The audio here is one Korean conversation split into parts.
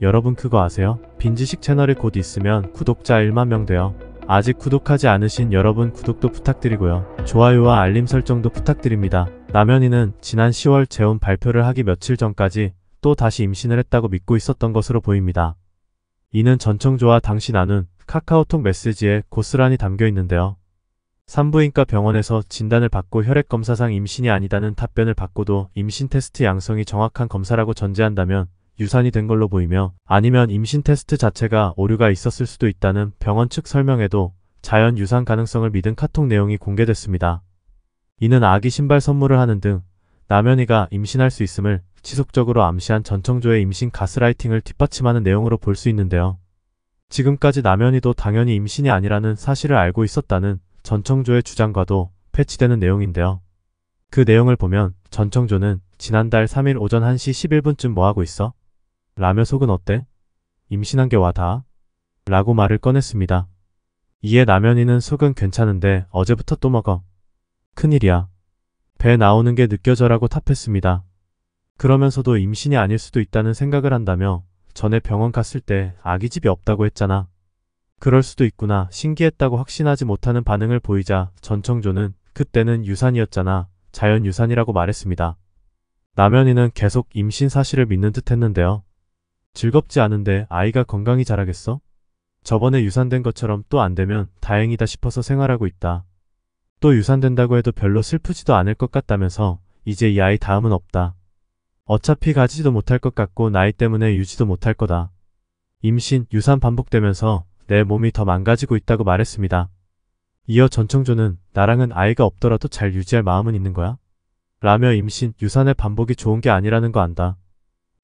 여러분 그거 아세요? 빈지식 채널이 곧 있으면 구독자 1만 명 되어 아직 구독하지 않으신 여러분 구독도 부탁드리고요. 좋아요와 알림 설정도 부탁드립니다. 남현이는 지난 10월 재혼 발표를 하기 며칠 전까지 또 다시 임신을 했다고 믿고 있었던 것으로 보입니다. 이는 전청조와 당시 나눈 카카오톡 메시지에 고스란히 담겨 있는데요. 산부인과 병원에서 진단을 받고 혈액검사상 임신이 아니다는 답변을 받고도 임신 테스트 양성이 정확한 검사라고 전제한다면 유산이 된 걸로 보이며 아니면 임신 테스트 자체가 오류가 있었을 수도 있다는 병원 측 설명에도 자연 유산 가능성을 믿은 카톡 내용이 공개됐습니다. 이는 아기 신발 선물을 하는 등 남연이가 임신할 수 있음을 지속적으로 암시한 전청조의 임신 가스라이팅을 뒷받침하는 내용으로 볼 수 있는데요. 지금까지 남연이도 당연히 임신이 아니라는 사실을 알고 있었다는 전청조의 주장과도 패치되는 내용인데요. 그 내용을 보면 전청조는 지난달 3일 오전 1시 11분쯤 뭐하고 있어? 라며 속은 어때? 임신한 게와 다? 라고 말을 꺼냈습니다. 이에 남연이는 속은 괜찮은데 어제부터 또 먹어. 큰일이야. 배 나오는 게 느껴져라고 탑했습니다. 그러면서도 임신이 아닐 수도 있다는 생각을 한다며 전에 병원 갔을 때 아기 집이 없다고 했잖아. 그럴 수도 있구나 신기했다고 확신하지 못하는 반응을 보이자 전청조는 그때는 유산이었잖아 자연유산이라고 말했습니다. 남연이는 계속 임신 사실을 믿는 듯 했는데요. 즐겁지 않은데 아이가 건강히 자라겠어? 저번에 유산된 것처럼 또 안 되면 다행이다 싶어서 생활하고 있다. 또 유산된다고 해도 별로 슬프지도 않을 것 같다면서 이제 이 아이 다음은 없다. 어차피 가지도 못할 것 같고 나이 때문에 유지도 못할 거다. 임신, 유산 반복되면서 내 몸이 더 망가지고 있다고 말했습니다. 이어 전청조는 나랑은 아이가 없더라도 잘 유지할 마음은 있는 거야? 라며 임신, 유산의 반복이 좋은 게 아니라는 거 안다.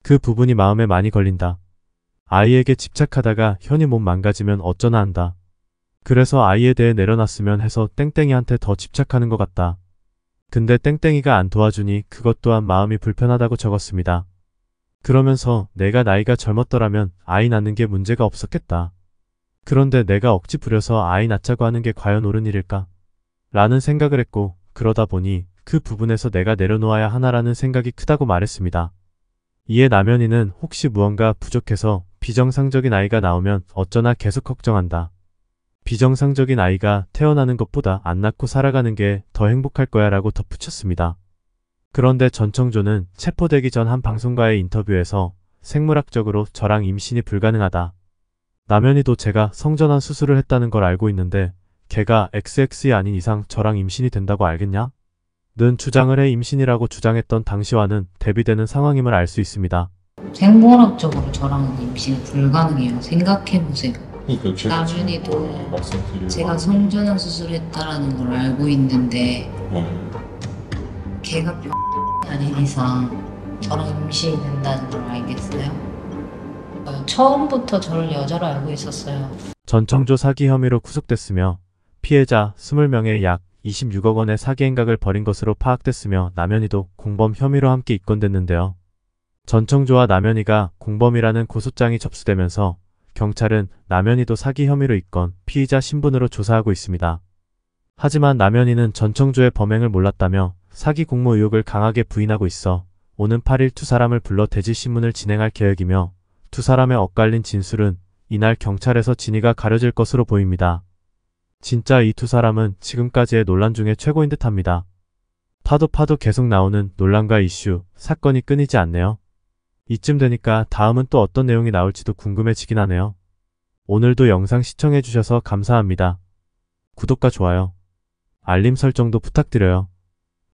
그 부분이 마음에 많이 걸린다. 아이에게 집착하다가 현이 몸 망가지면 어쩌나 한다. 그래서 아이에 대해 내려놨으면 해서 땡땡이한테 더 집착하는 것 같다. 근데 땡땡이가 안 도와주니 그것 또한 마음이 불편하다고 적었습니다. 그러면서 내가 나이가 젊었더라면 아이 낳는 게 문제가 없었겠다. 그런데 내가 억지 부려서 아이 낳자고 하는 게 과연 옳은 일일까? 라는 생각을 했고 그러다 보니 그 부분에서 내가 내려놓아야 하나라는 생각이 크다고 말했습니다. 이에 남연이는 혹시 무언가 부족해서 비정상적인 아이가 나오면 어쩌나 계속 걱정한다. 비정상적인 아이가 태어나는 것보다 안 낳고 살아가는 게 더 행복할 거야 라고 덧붙였습니다. 그런데 전청조는 체포되기 전 한방송가의 인터뷰에서 생물학적으로 저랑 임신이 불가능하다. 남연이도 제가 성전환 수술을 했다는 걸 알고 있는데 걔가 XX이 아닌 이상 저랑 임신이 된다고 알겠냐? 는 주장을 해 임신이라고 주장했던 당시와는 대비되는 상황임을 알 수 있습니다. 생물학적으로 저랑 임신 불가능해요. 생각해보세요. 그러니도 뭐 뭐 제가 성전환 수술했다라는 걸 알고 있는데 네. 걔가 병 아닌 이상 저랑 임신이 된다는 걸 알겠어요? 처음부터 저를 여자로 알고 있었어요. 전청조 사기 혐의로 구속됐으며 피해자 20명의 약 26억 원의 사기 행각을 벌인 것으로 파악됐으며 남현이도 공범 혐의로 함께 입건됐는데요. 전청조와 남현이가 공범이라는 고소장이 접수되면서 경찰은 남현이도 사기 혐의로 입건 피의자 신분으로 조사하고 있습니다. 하지만 남현이는 전청조의 범행을 몰랐다며 사기 공모 의혹을 강하게 부인하고 있어 오는 8일 두 사람을 불러 대지신문을 진행할 계획이며 두 사람의 엇갈린 진술은 이날 경찰에서 진위가 가려질 것으로 보입니다. 진짜 이 두 사람은 지금까지의 논란 중에 최고인 듯합니다. 파도 파도 계속 나오는 논란과 이슈, 사건이 끊이지 않네요. 이쯤 되니까 다음은 또 어떤 내용이 나올지도 궁금해지긴 하네요. 오늘도 영상 시청해주셔서 감사합니다. 구독과 좋아요, 알림 설정도 부탁드려요.